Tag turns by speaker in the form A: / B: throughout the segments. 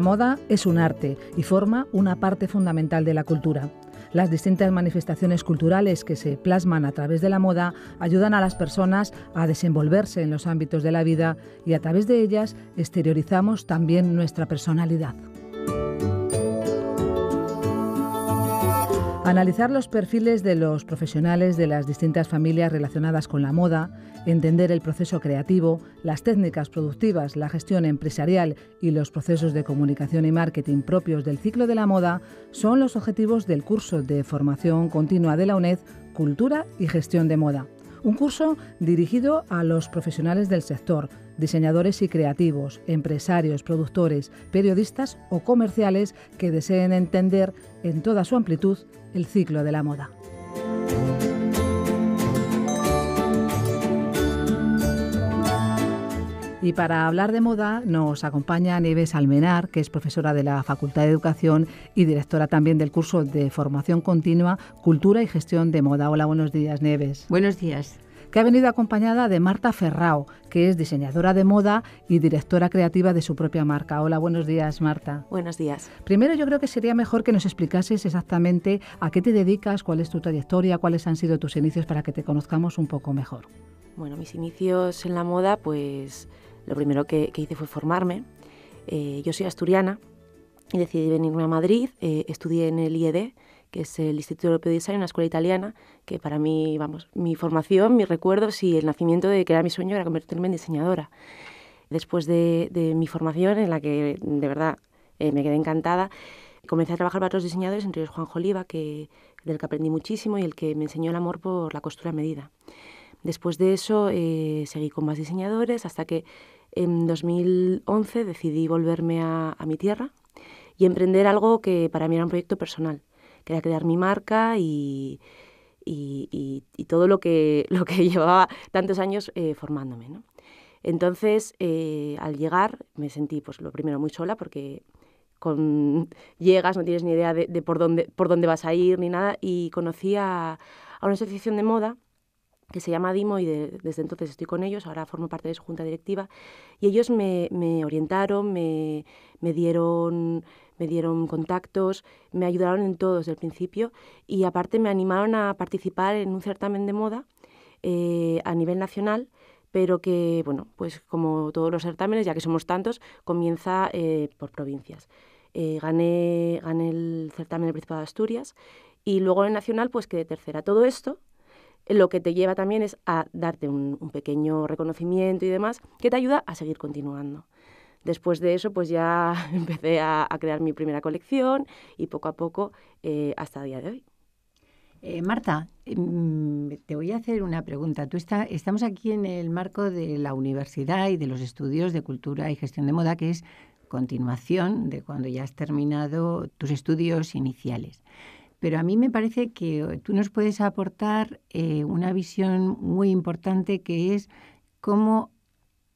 A: La moda es un arte y forma una parte fundamental de la cultura. Las distintas manifestaciones culturales que se plasman a través de la moda ayudan a las personas a desenvolverse en los ámbitos de la vida y a través de ellas exteriorizamos también nuestra personalidad. Analizar los perfiles de los profesionales de las distintas familias relacionadas con la moda, entender el proceso creativo, las técnicas productivas, la gestión empresarial y los procesos de comunicación y marketing propios del ciclo de la moda son los objetivos del curso de formación continua de la UNED Cultura y Gestión de Moda. Un curso dirigido a los profesionales del sector diseñadores y creativos, empresarios, productores, periodistas o comerciales que deseen entender en toda su amplitud el ciclo de la moda. Y para hablar de moda nos acompaña Neves Almenar, que es profesora de la Facultad de Educación y directora también del curso de formación continua, cultura y gestión de moda. Hola, buenos días, Neves. Buenos días que ha venido acompañada de Marta Ferrao, que es diseñadora de moda y directora creativa de su propia marca. Hola, buenos días, Marta. Buenos días. Primero, yo creo que sería mejor que nos explicases exactamente a qué te dedicas, cuál es tu trayectoria, cuáles han sido tus inicios para que te conozcamos un poco mejor.
B: Bueno, mis inicios en la moda, pues lo primero que, hice fue formarme. Eh, yo soy asturiana y decidí venirme a Madrid. Eh, estudié en el IED, que es el Instituto Europeo de Design, una escuela italiana, que para mí, vamos, mi formación, mis recuerdos y el nacimiento de que era mi sueño era convertirme en diseñadora. Después de, mi formación, en la que de verdad eh, me quedé encantada, comencé a trabajar para otros diseñadores, entre ellos Juan Joliva, que, del que aprendí muchísimo y el que me enseñó el amor por la costura a medida. Después de eso eh, seguí con más diseñadores hasta que en 2011 decidí volverme a mi tierra y emprender algo que para mí era un proyecto personal quería crear mi marca y, y, y, todo lo que, lo que llevaba tantos años eh, formándome. ¿no? Entonces, eh, al llegar, me sentí, pues lo primero, muy sola, porque con, llegas, no tienes ni idea de, por, dónde, por dónde vas a ir ni nada, y conocí a, una asociación de moda que se llama Dimo y desde entonces estoy con ellos, ahora formo parte de su junta directiva, y ellos me, me orientaron, me, me dieron me dieron contactos, me ayudaron en todo desde el principio y aparte me animaron a participar en un certamen de moda eh, a nivel nacional pero que, bueno, pues como todos los certámenes, ya que somos tantos, comienza eh, por provincias. Eh, gané, gané el certamen del Principado de Asturias y luego en el Nacional pues quedé tercera. Todo esto lo que te lleva también es a darte un pequeño reconocimiento y demás que te ayuda a seguir continuando. Después de eso, pues ya empecé a, crear mi primera colección y poco a poco eh, hasta el día de hoy.
C: Eh, Marta, em, te voy a hacer una pregunta. Tú está, estamos aquí en el marco de la universidad y de los estudios de cultura y gestión de moda, que es continuación de cuando ya has terminado tus estudios iniciales. Pero a mí me parece que tú nos puedes aportar eh, una visión muy importante que es cómo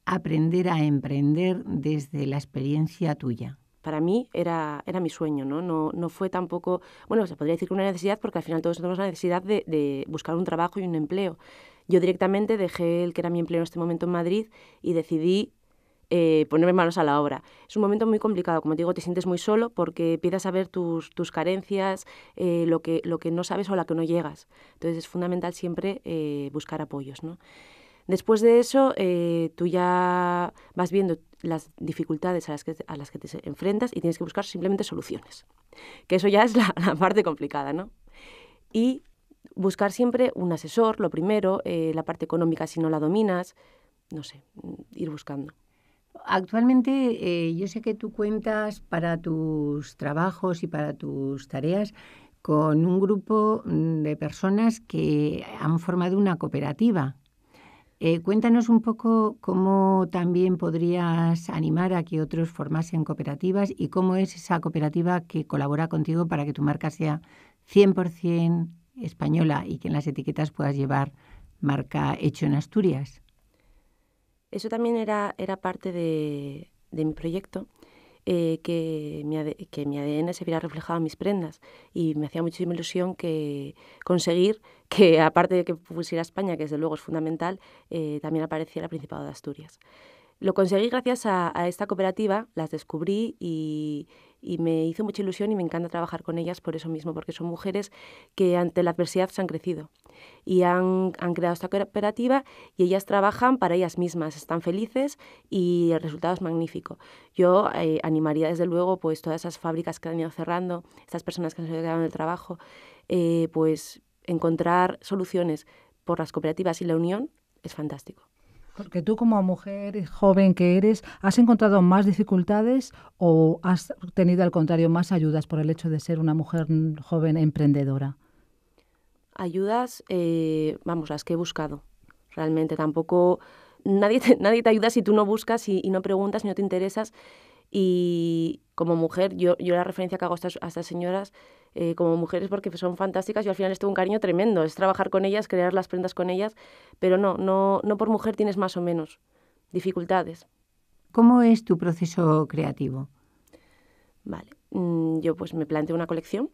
C: aprender a emprender desde la experiencia tuya?
B: Para mí era, era mi sueño, ¿no? ¿no? No fue tampoco, bueno, se podría decir que una necesidad, porque al final todos tenemos la necesidad de, buscar un trabajo y un empleo. Yo directamente dejé el que era mi empleo en este momento en Madrid y decidí eh, ponerme manos a la obra. Es un momento muy complicado, como te digo, te sientes muy solo porque empiezas a ver tus, carencias, eh, lo, que, lo que no sabes o a la que no llegas. Entonces es fundamental siempre eh, buscar apoyos. ¿no? Después de eso, eh, tú ya vas viendo las dificultades a las, que, te enfrentas y tienes que buscar simplemente soluciones, que eso ya es la, parte complicada, ¿no? Y buscar siempre un asesor, lo primero, eh, la parte económica si no la dominas, no sé, mm, ir buscando.
C: Actualmente eh, yo sé que tú cuentas para tus trabajos y para tus tareas con un grupo mm, de personas que han formado una cooperativa. Eh, cuéntanos un poco cómo también podrías animar a que otros formasen cooperativas y cómo es esa cooperativa que colabora contigo para que tu marca sea 100% española y que en las etiquetas puedas llevar marca hecho en Asturias.
B: Eso también era, parte de mi proyecto. Eh, que, mi ADN, se viera reflejado en mis prendas. Y me hacía muchísima ilusión que conseguir que, aparte de que pusiera España, que desde luego es fundamental, eh, también apareciera el Principado de Asturias. Lo conseguí gracias a, esta cooperativa, las descubrí y, me hizo mucha ilusión y me encanta trabajar con ellas por eso mismo, porque son mujeres que ante la adversidad se han crecido y han, creado esta cooperativa y ellas trabajan para ellas mismas, están felices y el resultado es magnífico. Yo eh, animaría desde luego pues todas esas fábricas que han ido cerrando, estas personas que han quedado en el trabajo, eh, pues encontrar soluciones por las cooperativas y la unión es fantástico.
A: Porque tú como mujer joven que eres, ¿has encontrado más dificultades o has tenido al contrario más ayudas por el hecho de ser una mujer joven emprendedora?
B: Ayudas, eh, vamos, las que he buscado. Realmente tampoco nadie te, nadie te ayuda si tú no buscas y, y no preguntas, y no te interesas. Y, como mujer, yo, yo la referencia que hago a estas, señoras eh, como mujeres porque son fantásticas, yo al final les tengo un cariño tremendo, es trabajar con ellas, crear las prendas con ellas, pero no, no, no por mujer tienes más o menos dificultades.
C: ¿Cómo es tu proceso creativo?
B: Vale, mm, yo pues me planteo una colección,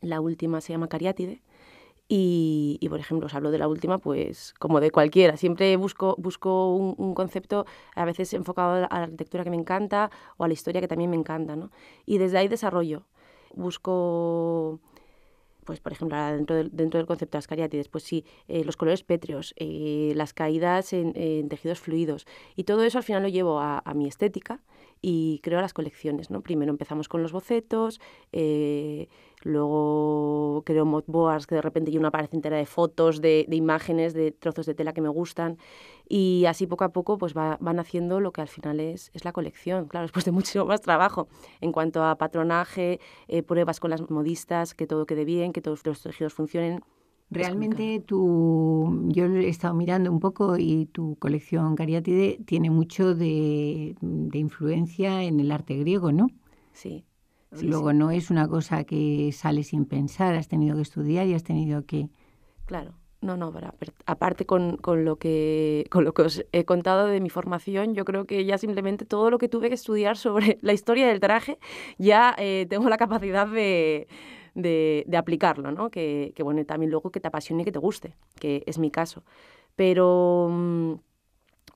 B: la última se llama Cariátide, y, por ejemplo, os hablo de la última, pues como de cualquiera. Siempre busco, un, concepto a veces enfocado a la arquitectura que me encanta o a la historia que también me encanta. ¿no? Y desde ahí desarrollo. Busco, pues por ejemplo, dentro del, concepto de Ascariati, después sí, eh, los colores pétreos, eh, las caídas en, tejidos fluidos. Y todo eso al final lo llevo a mi estética y creo las colecciones. ¿no? Primero empezamos con los bocetos, eh, luego creo mod que de repente yo una pared entera de fotos, de, imágenes, de trozos de tela que me gustan. Y así poco a poco pues van haciendo lo que al final es, la colección, claro, después de mucho más trabajo. En cuanto a patronaje, eh, pruebas con las modistas, que todo quede bien, que todos los tejidos funcionen.
C: Realmente tu, yo he estado mirando un poco y tu colección Cariátide tiene mucho de, influencia en el arte griego, ¿no?
B: Sí. Luego
C: no es una cosa que sale sin pensar, has tenido que estudiar y has tenido que...
B: Claro, no, no, aparte con, lo que, con lo que os he contado de mi formación, yo creo que ya simplemente todo lo que tuve que estudiar sobre la historia del traje, ya eh, tengo la capacidad de de, aplicarlo, ¿no? Que, que, bueno, también luego que te apasione y que te guste, que es mi caso. Pero, mm,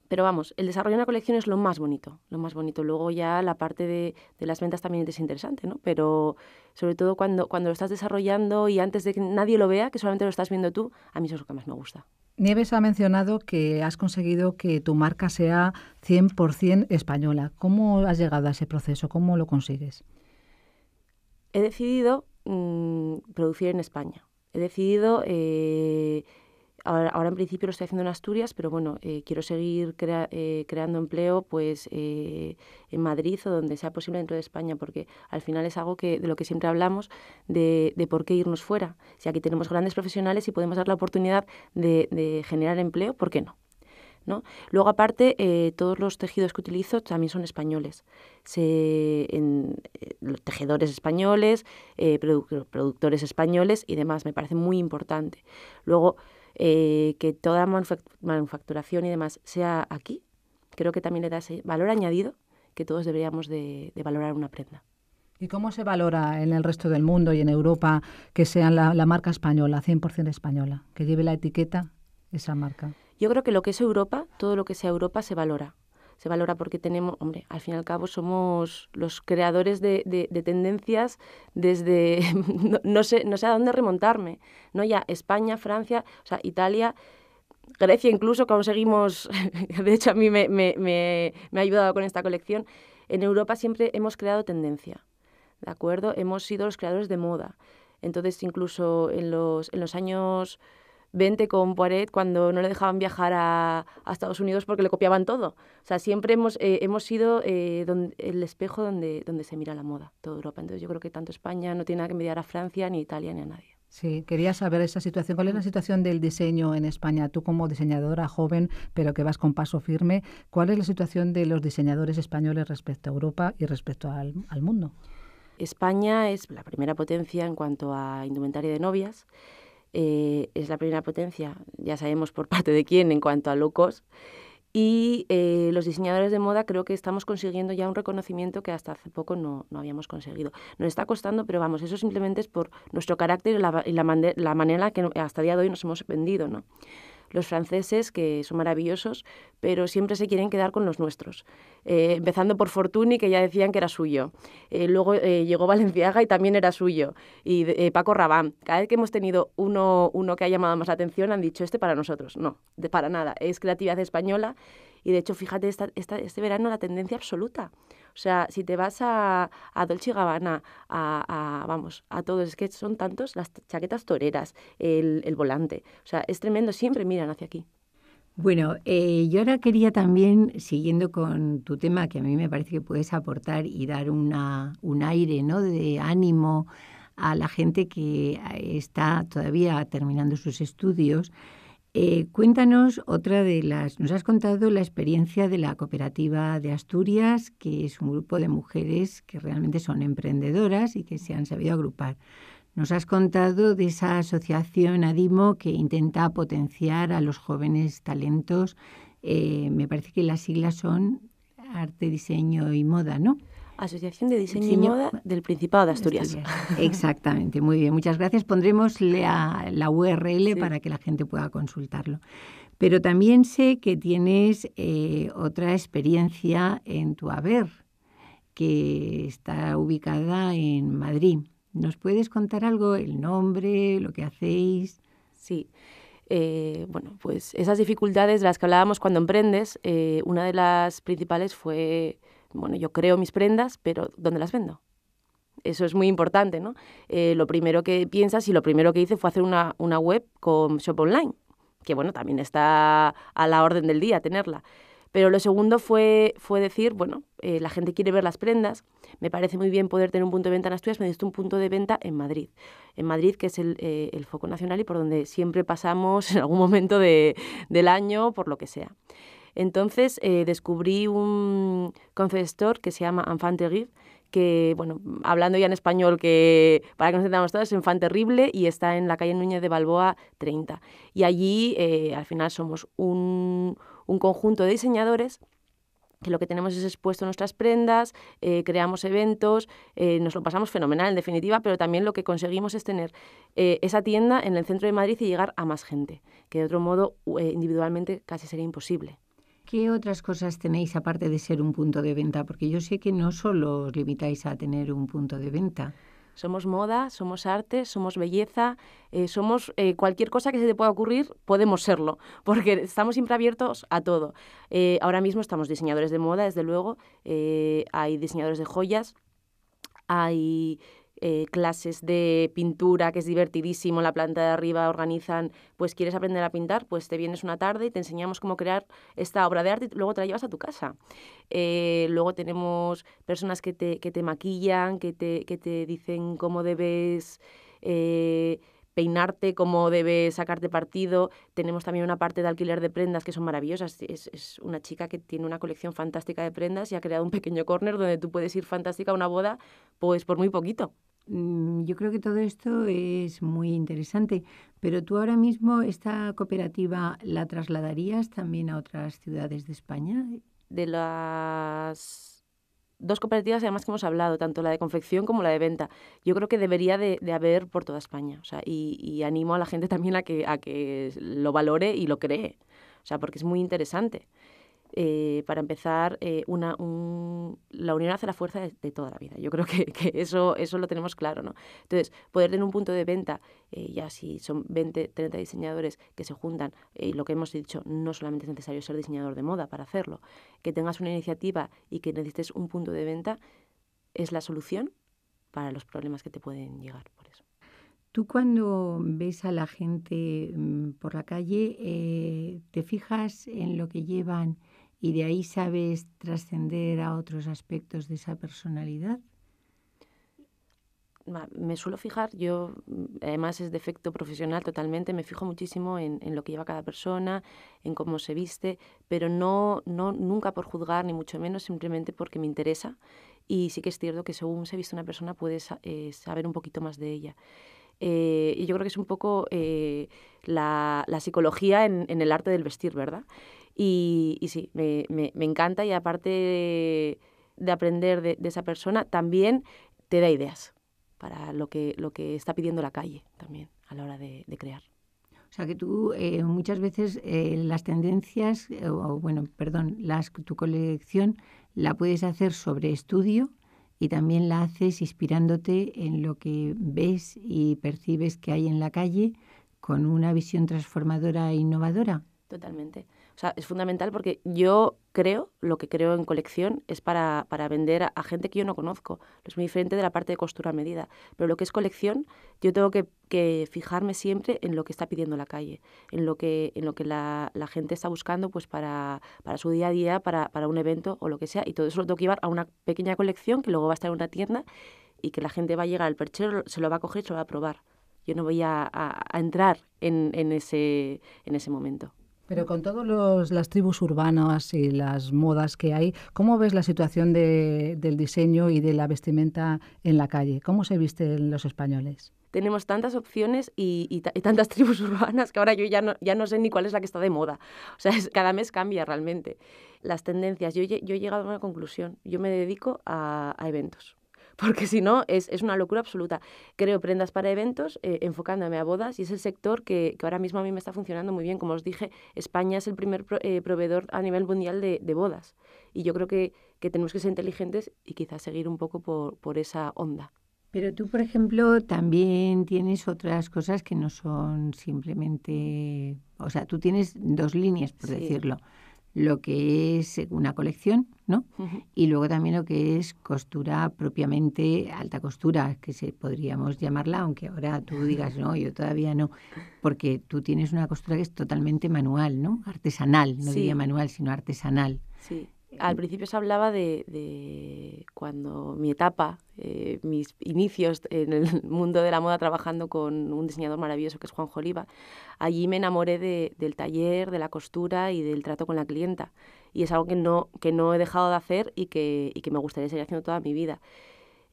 B: pero vamos, el desarrollo de una colección es lo más bonito, lo más bonito. Luego ya la parte de, las ventas también es interesante, ¿no? Pero sobre todo cuando, cuando lo estás desarrollando y antes de que nadie lo vea, que solamente lo estás viendo tú, a mí eso es lo que más me gusta.
A: Nieves ha mencionado que has conseguido que tu marca sea 100% española. ¿Cómo has llegado a ese proceso? ¿Cómo lo consigues?
B: He decidido Mm, producir en España. He decidido, eh, ahora, en principio lo estoy haciendo en Asturias, pero bueno, eh, quiero seguir eh, creando empleo pues en Madrid o donde sea posible dentro de España, porque al final es algo que, de lo que siempre hablamos, de, de por qué irnos fuera. Si aquí tenemos grandes profesionales y podemos dar la oportunidad de, de generar empleo, ¿por qué no? Luego, aparte, eh, todos los tejidos que utilizo también son españoles. Se, los eh, tejedores españoles, eh, productores españoles y demás, me parece muy importante. Luego, que toda manufacturación y demás sea aquí, creo que también le da ese valor añadido que todos deberíamos de, valorar una prenda.
A: ¿Y cómo se valora en el resto del mundo y en Europa que sea la, la marca española, 100% española, que lleve la etiqueta esa marca?
B: Yo creo que lo que es Europa, todo lo que sea Europa se valora. Se valora porque tenemos, hombre, al fin y al cabo somos los creadores de, tendencias desde, no, sé, no sé a dónde remontarme, ¿no? Ya España, Francia, o sea, Italia, Grecia incluso conseguimos, de hecho a mí me, ha ayudado con esta colección, en Europa siempre hemos creado tendencia, ¿de acuerdo? Hemos sido los creadores de moda. Entonces incluso en los, en los años vente con Poiret cuando no le dejaban viajar a, a Estados Unidos porque le copiaban todo. O sea, siempre hemos, eh, hemos sido eh, el espejo donde, donde se mira la moda, toda Europa. Entonces yo creo que tanto España no tiene nada que mediar a Francia, ni Italia, ni a nadie.
A: Sí, quería saber esa situación. ¿Cuál es la situación del diseño en España? Tú como diseñadora joven, pero que vas con paso firme, ¿cuál es la situación de los diseñadores españoles respecto a Europa y respecto al, al mundo?
B: España es la primera potencia en cuanto a indumentaria de novias. Eh, es la primera potencia, ya sabemos por parte de quién en cuanto a locos. Y eh, los diseñadores de moda creo que estamos consiguiendo ya un reconocimiento que hasta hace poco no, no habíamos conseguido. Nos está costando, pero vamos, eso simplemente es por nuestro carácter y la, y la, la manera que hasta el día de hoy nos hemos vendido, ¿no? los franceses, que son maravillosos, pero siempre se quieren quedar con los nuestros. Eh, empezando por Fortuny, que ya decían que era suyo. Eh, luego eh, llegó Valenciaga y también era suyo. Y Paco Rabán. Cada vez que hemos tenido uno, que ha llamado más atención, han dicho este para nosotros. No, para nada. Es creatividad española. Y de hecho, fíjate, este verano la tendencia absoluta. O sea, si te vas a, a Dolce Gabbana, a, vamos, a todos, es que son tantos las chaquetas toreras, el, volante. O sea, es tremendo, siempre miran hacia aquí.
C: Bueno, eh, yo ahora quería también, siguiendo con tu tema, que a mí me parece que puedes aportar y dar una, un aire de ánimo a la gente que eh, está todavía terminando sus estudios, eh, cuéntanos otra de las, nos has contado la experiencia de la cooperativa de Asturias, que es un grupo de mujeres que realmente son emprendedoras y que se han sabido agrupar. Nos has contado de esa asociación Adimo que intenta potenciar a los jóvenes talentos. Eh, me parece que las siglas son arte, diseño y moda, ¿no?
B: Asociación de Diseño y Moda
C: del Principado de Asturias. Exactamente, muy bien. Muchas gracias. Pondremos la, URL para que la gente pueda consultarlo. Pero también sé que tienes eh, otra experiencia en tu haber, que está ubicada en Madrid. ¿Nos
B: puedes contar algo? El nombre, lo que hacéis. Sí. Eh, bueno, pues esas dificultades de las que hablábamos cuando emprendes, eh, una de las principales fue bueno, yo creo mis prendas, pero ¿dónde las vendo? Eso es muy importante, ¿no? Eh, lo primero que piensas y lo primero que hice fue hacer una, una web con Shop Online, que bueno, también está a la orden del día tenerla. Pero lo segundo fue, fue decir, bueno, eh, la gente quiere ver las prendas, me parece muy bien poder tener un punto de venta en Asturias, me diste un punto de venta en Madrid. En Madrid, que es el, eh, el foco nacional y por donde siempre pasamos en algún momento del año, por lo que sea. Entonces eh, descubrí un concesor que se llama Enfant Terrible, que, bueno, hablando ya en español, que para que nos entendamos todos, es Enfant Terrible y está en la calle Núñez de Balboa 30. Y allí, eh, al final, somos un, conjunto de diseñadores que lo que tenemos es expuesto nuestras prendas, eh, creamos eventos, nos lo pasamos fenomenal en definitiva, pero también lo que conseguimos es tener esa tienda en el centro de Madrid y llegar a más gente, que de otro modo individualmente casi sería imposible.
C: ¿Qué otras cosas tenéis aparte de ser un punto de venta? Porque yo sé que no solo os limitáis a tener un punto de venta.
B: Somos moda, somos arte, somos belleza, eh, somos eh, cualquier cosa que se te pueda ocurrir, podemos serlo, porque estamos siempre abiertos a todo. Eh, ahora mismo estamos diseñadores de moda, desde luego, hay diseñadores de joyas, hay eh, clases de pintura, que es divertidísimo, la planta de arriba organizan, pues quieres aprender a pintar, pues te vienes una tarde y te enseñamos cómo crear esta obra de arte y luego te la llevas a tu casa. Eh, luego tenemos personas que te, maquillan, que te, que te dicen cómo debes... Eh, peinarte, cómo debes sacarte partido. Tenemos también una parte de alquiler de prendas que son maravillosas. Es, es, una chica que tiene una colección fantástica de prendas y ha creado un pequeño corner donde tú puedes ir fantástica a una boda pues por muy poquito. Mm, yo
C: creo que todo esto es muy interesante, pero tú ahora mismo esta cooperativa
B: la trasladarías también a otras ciudades de España. De las dos cooperativas además que hemos hablado, tanto la de confección como la de venta, yo creo que debería de, haber por toda España. O sea, y, y, animo a la gente también a que, a que lo valore y lo cree. O sea, porque es muy interesante. Eh, para empezar, eh, una, la unión hace la fuerza de, toda la vida. Yo creo que, eso, eso lo tenemos claro. ¿no? Entonces, poder tener un punto de venta, eh, ya si son 20, 30 diseñadores que se juntan, y lo que hemos dicho, no solamente es necesario ser diseñador de moda para hacerlo, que tengas una iniciativa y que necesites un punto de venta, es la solución para los problemas que te pueden llegar por eso. Tú cuando ves a la gente mm, por la calle,
C: ¿te fijas en lo que llevan? y de ahí sabes trascender a otros aspectos de esa personalidad?
B: Me suelo fijar, yo además es defecto profesional totalmente, me fijo muchísimo en, lo que lleva cada persona, en cómo se viste, pero no, no nunca por juzgar, ni mucho menos, simplemente porque me interesa y sí que es cierto que según se viste una persona puedes eh, saber un poquito más de ella. Eh, y yo creo que es un poco eh, la, psicología en, en, el arte del vestir, ¿verdad? Y, sí, me, me, encanta y aparte de, aprender de, esa persona, también te da ideas para lo que, lo que está pidiendo la calle también a la hora de, crear. O sea que tú eh, muchas
C: veces eh, las tendencias, eh, o bueno, perdón, tu colección la puedes hacer sobre estudio y también la haces inspirándote en lo que ves y percibes que hay en la calle con una visión transformadora e innovadora.
B: Totalmente. O sea, es fundamental porque yo creo, lo que creo en colección es para, vender a, gente que yo no conozco. Es muy diferente de la parte de costura a medida. Pero lo que es colección, yo tengo que, fijarme siempre en lo que está pidiendo la calle, en lo que, en lo que la, gente está buscando pues para, su día a día, para, un evento o lo que sea. Y todo eso lo tengo que llevar a una pequeña colección que luego va a estar en una tienda y que la gente va a llegar al perchero, se lo va a coger y se lo va a probar. Yo no voy a, entrar en, ese, en ese momento.
A: Pero con todas las tribus urbanas y las modas que hay, ¿cómo ves la situación del diseño y de la vestimenta en la calle? ¿Cómo se visten los españoles?
B: tenemos tantas opciones y, tantas tribus urbanas que ahora yo ya no, ya no sé ni cuál es la que está de moda. O sea, cada mes cambia realmente las tendencias. Yo, he llegado a una conclusión. Yo me dedico a eventos. porque si no es, es una locura absoluta. Creo prendas para eventos, eh, enfocándome a bodas, y es el sector que, ahora mismo a mí me está funcionando muy bien. Como os dije, España es el primer eh, proveedor a nivel mundial de, bodas, y yo creo que, tenemos que ser inteligentes y quizás seguir un poco por, esa onda.
C: Pero tú, por ejemplo, también tienes otras cosas que no son simplemente, o sea, tú tienes dos líneas, por decirlo lo que es eh, una colección, ¿no? Y luego también lo que es costura propiamente alta costura, que se podríamos llamarla, aunque ahora tú digas no, yo todavía no, porque tú tienes una costura que es totalmente manual, ¿no? Artesanal, no diría manual, sino artesanal.
B: Sí al mm. principio se hablaba de, cuando mi etapa, eh, mis inicios en el mundo de la moda trabajando con un diseñador maravilloso que es Juan Oliva. Allí me enamoré del taller, de la costura y del trato con la clienta. Y es algo que no, que no he dejado de hacer y que, y que me gustaría seguir haciendo toda mi vida.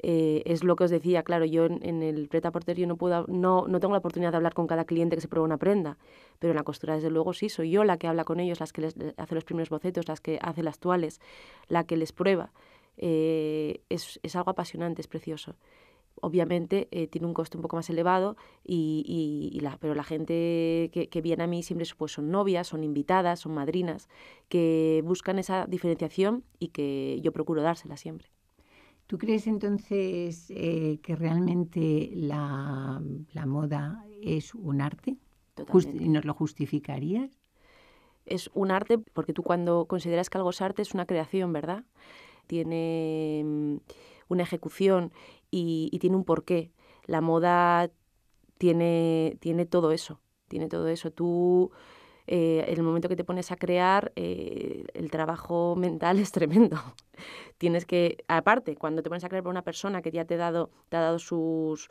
B: Eh, es lo que os decía, claro, yo en, el preta no, puedo, no, tengo la oportunidad de hablar con cada cliente que se prueba una prenda, pero en la costura desde luego sí, soy yo la que habla con ellos, las que les hace los primeros bocetos, las que hace las tuales, la que les prueba. Eh, es, algo apasionante, es precioso. Obviamente eh, tiene un coste un poco más elevado, y, pero la gente que, viene a mí siempre pues, son novias, son invitadas, son madrinas, que buscan esa diferenciación y que yo procuro dársela siempre.
C: ¿Tú crees entonces eh, que realmente la, moda es un arte? ¿Y nos lo justificarías?
B: Es un arte porque tú cuando consideras que algo es arte es una creación, ¿verdad? Tiene mm, una ejecución y, y tiene un porqué. La moda tiene, tiene todo eso, tiene todo eso. Tú eh, el momento que te pones a crear, eh, el trabajo mental es tremendo. Tienes que, aparte, cuando te pones a crear por una persona que ya te ha dado, te ha dado sus,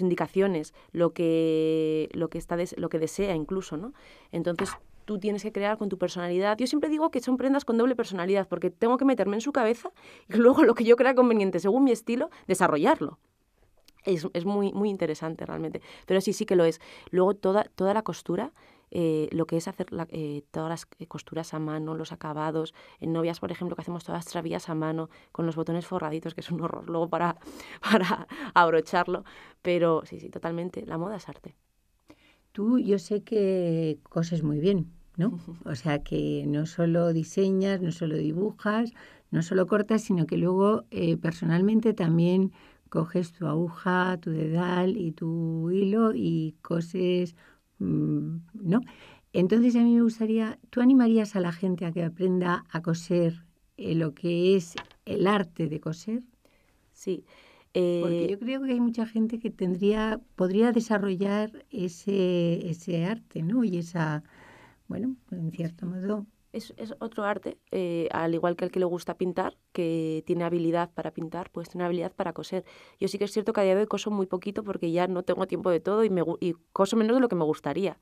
B: indicaciones, lo que, lo, que está lo que desea incluso, ¿no? Entonces tú tienes que crear con tu personalidad. Yo siempre digo que son prendas con doble personalidad porque tengo que meterme en su cabeza y luego lo que yo crea conveniente según mi estilo, desarrollarlo. Es, muy, muy interesante realmente. Pero sí, sí que lo es. Luego toda, toda la costura eh, lo que es hacer eh, todas las eh, costuras a mano, los acabados, en novias, por ejemplo, que hacemos todas las travías a mano, con los botones forraditos, que es un horror luego para, para abrocharlo, pero sí, sí, totalmente, la moda es arte.
C: Tú yo sé que coses muy bien, ¿no? O sea que no solo diseñas, no solo dibujas, no solo cortas, sino que luego personalmente también coges tu aguja, tu dedal y tu hilo y coses Mm, ¿no? Entonces a mí me gustaría, ¿tú animarías a la gente a que aprenda a coser eh, lo que es el arte de coser? Sí. Porque eh, yo creo que hay mucha gente que tendría, podría desarrollar ese, ese arte, ¿no? Y esa, bueno, en cierto modo,
B: es, otro arte, eh, al igual que al que le gusta pintar, que tiene habilidad para pintar, pues tiene habilidad para coser. Yo sí que es cierto que a día de hoy coso muy poquito porque ya no tengo tiempo de todo y, me, y coso menos de lo que me gustaría.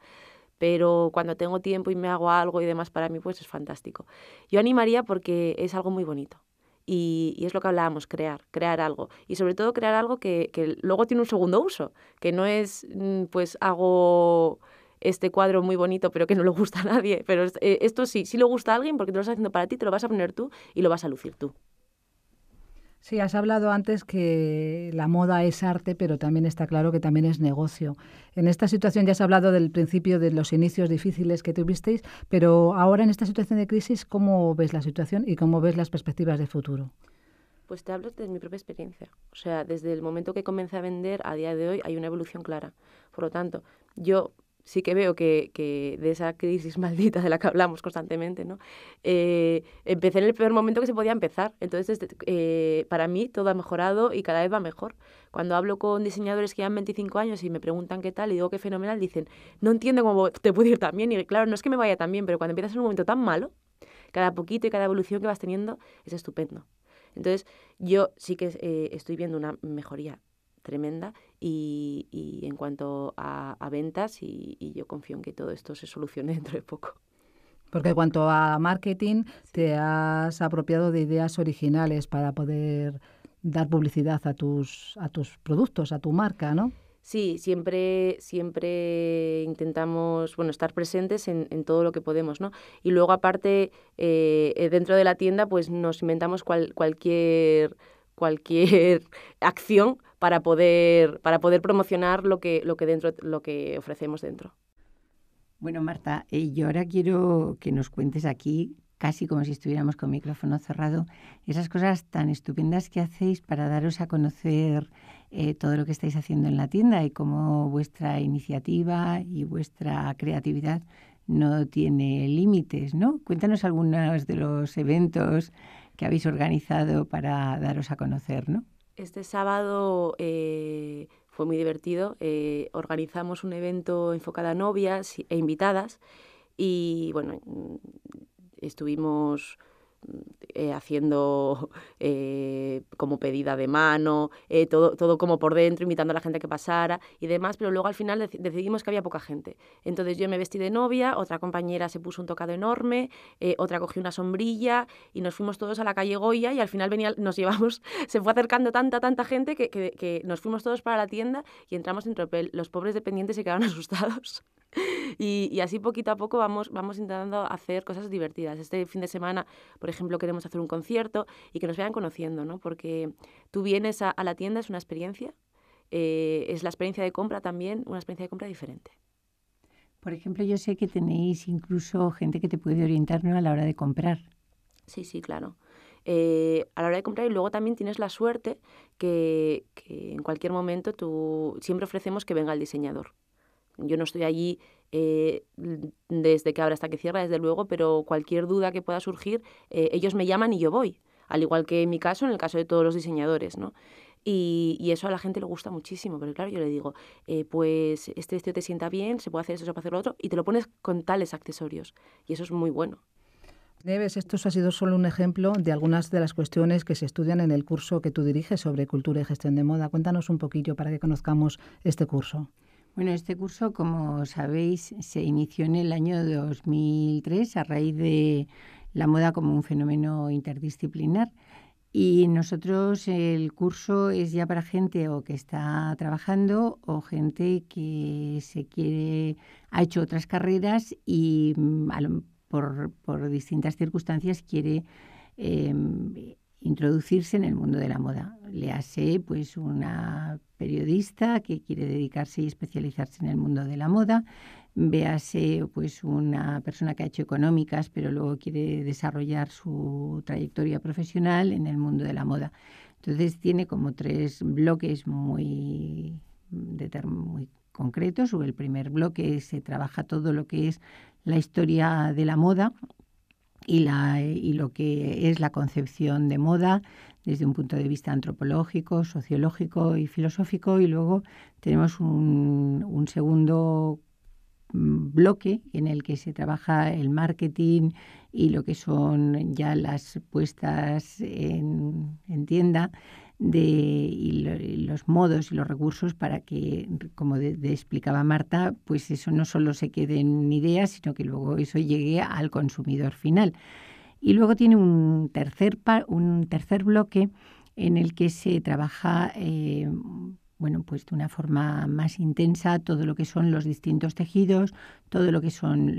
B: Pero cuando tengo tiempo y me hago algo y demás para mí, pues es fantástico. Yo animaría porque es algo muy bonito. Y, es lo que hablábamos, crear, crear algo. Y sobre todo crear algo que, que, luego tiene un segundo uso, que no es, mm, pues hago este cuadro muy bonito, pero que no le gusta a nadie. Pero eh, esto sí, sí lo gusta a alguien porque te lo estás haciendo para ti, te lo vas a poner tú y lo vas a lucir tú.
A: Sí, has hablado antes que la moda es arte, pero también está claro que también es negocio. En esta situación ya has hablado del principio de los inicios difíciles que tuvisteis, pero ahora en esta situación de crisis, ¿cómo ves la situación y cómo ves las perspectivas de futuro?
B: Pues te hablo desde mi propia experiencia. O sea, desde el momento que comencé a vender a día de hoy hay una evolución clara. Por lo tanto, yo sí que veo que, de esa crisis maldita de la que hablamos constantemente, ¿no? Eh, empecé en el peor momento que se podía empezar. Entonces, este, eh, para mí todo ha mejorado y cada vez va mejor. Cuando hablo con diseñadores que llevan 25 años y me preguntan qué tal y digo qué fenomenal, dicen, no entiendo cómo te puede ir tan bien. Y claro, no es que me vaya tan bien, pero cuando empiezas en un momento tan malo, cada poquito y cada evolución que vas teniendo es estupendo. Entonces, yo sí que eh, estoy viendo una mejoría tremenda y, en cuanto a, ventas y, yo confío en que todo esto se solucione dentro de poco.
A: Porque en cuanto a marketing, te has apropiado de ideas originales para poder dar publicidad a tus, a tus productos, a tu marca, ¿no?
B: Sí, siempre, siempre intentamos bueno, estar presentes en, todo lo que podemos, ¿no? Y luego, aparte, eh, dentro de la tienda, pues nos inventamos cual, cualquier cualquier acción para poder, para poder promocionar lo que, lo que, dentro, lo que ofrecemos dentro.
C: Bueno, Marta, eh, yo ahora quiero que nos cuentes aquí, casi como si estuviéramos con micrófono cerrado, esas cosas tan estupendas que hacéis para daros a conocer eh, todo lo que estáis haciendo en la tienda y cómo vuestra iniciativa y vuestra creatividad no tiene límites, ¿no? Cuéntanos algunos de los eventos que habéis organizado para daros a conocer, ¿no?
B: Este sábado eh, fue muy divertido. Eh, organizamos un evento enfocado a novias e invitadas y bueno, mm, estuvimos eh, haciendo eh, como pedida de mano, eh, todo, como por dentro, imitando a la gente que pasara y demás, pero luego al final decidimos que había poca gente. Entonces yo me vestí de novia, otra compañera se puso un tocado enorme, otra cogió una sombrilla y nos fuimos todos a la calle Goya y al final venía, nos llevamos, se fue acercando tanta, tanta gente que, que, que nos fuimos todos para la tienda y entramos en tropel. Los pobres dependientes se quedaron asustados. y, así poquito a poco vamos, vamos intentando hacer cosas divertidas. Este fin de semana, por ejemplo, queremos hacer un concierto y que nos vayan conociendo, ¿no? Porque tú vienes a, la tienda, es una experiencia, eh, es la experiencia de compra también, una experiencia de compra diferente.
C: Por ejemplo, yo sé que tenéis incluso gente que te puede orientar a la hora de comprar.
B: Sí, sí, claro. Eh, a la hora de comprar y luego también tienes la suerte que, que, en cualquier momento tú siempre ofrecemos que venga el diseñador. Yo no estoy allí eh, desde que abre hasta que cierra, desde luego, pero cualquier duda que pueda surgir, eh, ellos me llaman y yo voy, al igual que en mi caso, en el caso de todos los diseñadores, ¿no? Y, eso a la gente le gusta muchísimo, pero claro, yo le digo, eh, pues este te sienta bien, se puede hacer eso se puede hacer lo otro, y te lo pones con tales accesorios, y eso es muy bueno.
A: Neves, esto ha sido solo un ejemplo de algunas de las cuestiones que se estudian en el curso que tú diriges sobre cultura y gestión de moda. Cuéntanos un poquillo para que conozcamos este curso.
C: Bueno, este curso, como sabéis, se inició en el año 2003 a raíz de la moda como un fenómeno interdisciplinar. Y nosotros el curso es ya para gente o que está trabajando o gente que se quiere, ha hecho otras carreras y mm, por, distintas circunstancias quiere em, introducirse en el mundo de la moda. Le hace pues una periodista que quiere dedicarse y especializarse en el mundo de la moda, véase pues una persona que ha hecho económicas pero luego quiere desarrollar su trayectoria profesional en el mundo de la moda. Entonces tiene como tres bloques muy, muy concretos. El primer bloque se trabaja todo lo que es la historia de la moda y, la, y lo que es la concepción de moda desde un punto de vista antropológico, sociológico y filosófico. Y luego tenemos un, segundo mm, bloque en el que se trabaja el marketing y lo que son ya las puestas en, en tienda de, los modos y los recursos para que, como explicaba Marta, pues eso no solo se quede en ideas, sino que luego eso llegue al consumidor final. Y luego tiene un tercer, un tercer bloque en el que se trabaja eh, bueno, pues de una forma más intensa todo lo que son los distintos tejidos, todo lo que son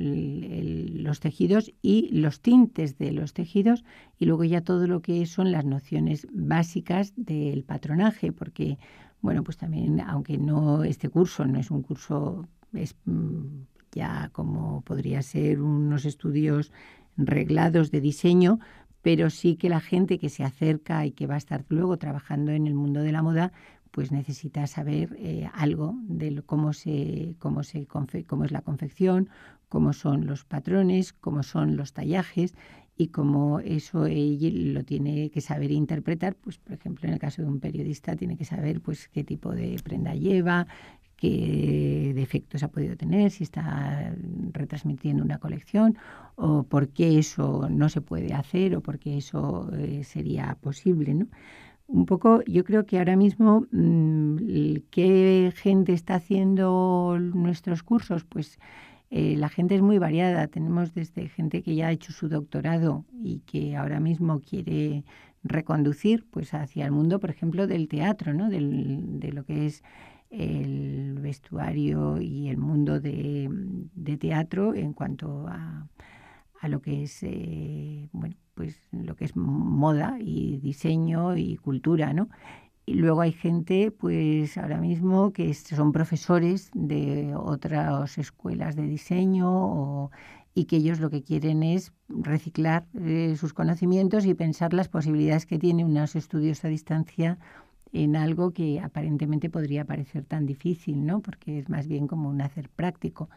C: los tejidos y los tintes de los tejidos y luego ya todo lo que son las nociones básicas del patronaje, porque bueno, pues también aunque no este curso no es un curso es mm, ya como podría ser unos estudios reglados de diseño, pero sí que la gente que se acerca y que va a estar luego trabajando en el mundo de la moda, pues necesita saber eh, algo de cómo, se, cómo, es la confección, cómo son los patrones, cómo son los tallajes y cómo eso ella lo tiene que saber interpretar, pues por ejemplo en el caso de un periodista tiene que saber pues qué tipo de prenda lleva, qué defectos ha podido tener, si está retransmitiendo una colección o por qué eso no se puede hacer o por qué eso eh, sería posible, ¿no? un poco, yo creo que ahora mismo, mm, ¿qué gente está haciendo nuestros cursos? Pues eh, la gente es muy variada. Tenemos desde gente que ya ha hecho su doctorado y que ahora mismo quiere reconducir pues hacia el mundo, por ejemplo, del teatro, ¿no? de lo que es el vestuario y el mundo de teatro en cuanto a a lo que es eh, pues, lo que es moda y diseño y cultura y luego hay gente pues ahora mismo que son profesores de otras escuelas de diseño y que ellos lo que quieren es reciclar eh, sus conocimientos y pensar las posibilidades que tienen unos estudios a distancia en algo que aparentemente podría parecer tan difícil, ¿no? Porque es más bien como un hacer práctico.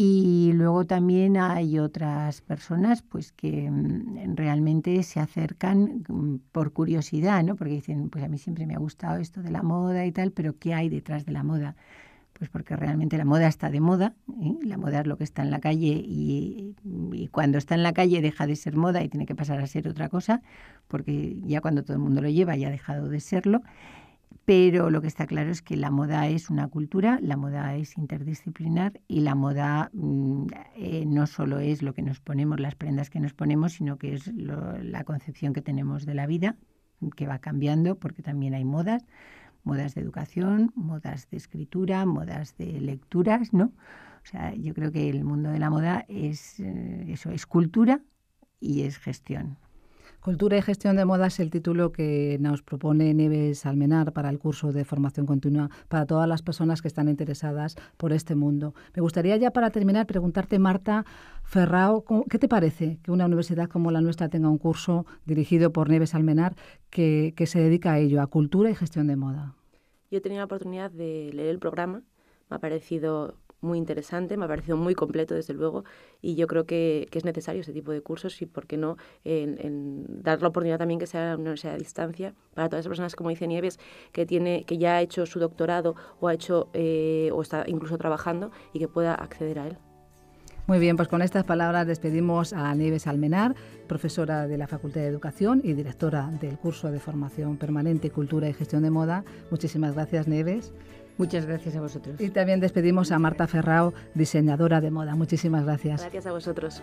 C: Y luego también hay otras personas pues que mm, realmente se acercan mm, por curiosidad, ¿no? Porque dicen, pues a mí siempre me ha gustado esto de la moda y tal, pero ¿qué hay detrás de la moda? Pues porque realmente la moda está de moda, ¿eh? la moda es lo que está en la calle y, cuando está en la calle deja de ser moda y tiene que pasar a ser otra cosa, porque ya cuando todo el mundo lo lleva ya ha dejado de serlo pero lo que está claro es que la moda es una cultura, la moda es interdisciplinar y la moda mm, eh, no solo es lo que nos ponemos, las prendas que nos ponemos, sino que es la concepción que tenemos de la vida, que va cambiando porque también hay modas, modas de educación, modas de escritura, modas de lecturas, ¿no? O sea, yo creo que el mundo de la moda es eh, eso, es cultura y es gestión.
A: Cultura y gestión de moda es el título que nos propone Nieves Almenar para el curso de formación continua para todas las personas que están interesadas por este mundo. Me gustaría ya para terminar preguntarte, Marta Ferrao, ¿qué te parece que una universidad como la nuestra tenga un curso dirigido por Nieves Almenar que, que se dedica a ello, a cultura y gestión de moda?
B: Yo he tenido la oportunidad de leer el programa, me ha parecido muy interesante, me ha parecido muy completo, desde luego, y yo creo que, que es necesario ese tipo de cursos y, ¿por qué no?, en, en dar la oportunidad también que sea una universidad a distancia para todas las personas, como dice Nieves, que, tiene, que ya ha hecho su doctorado o, ha hecho, eh, o está incluso trabajando y que pueda acceder a él.
A: Muy bien, pues con estas palabras despedimos a Nieves Almenar, profesora de la Facultad de Educación y directora del curso de formación permanente, cultura y gestión de moda. Muchísimas gracias, Nieves. Muchas gracias a vosotros. Y también despedimos a Marta Ferrao, diseñadora de moda. Muchísimas gracias.
B: Gracias a vosotros.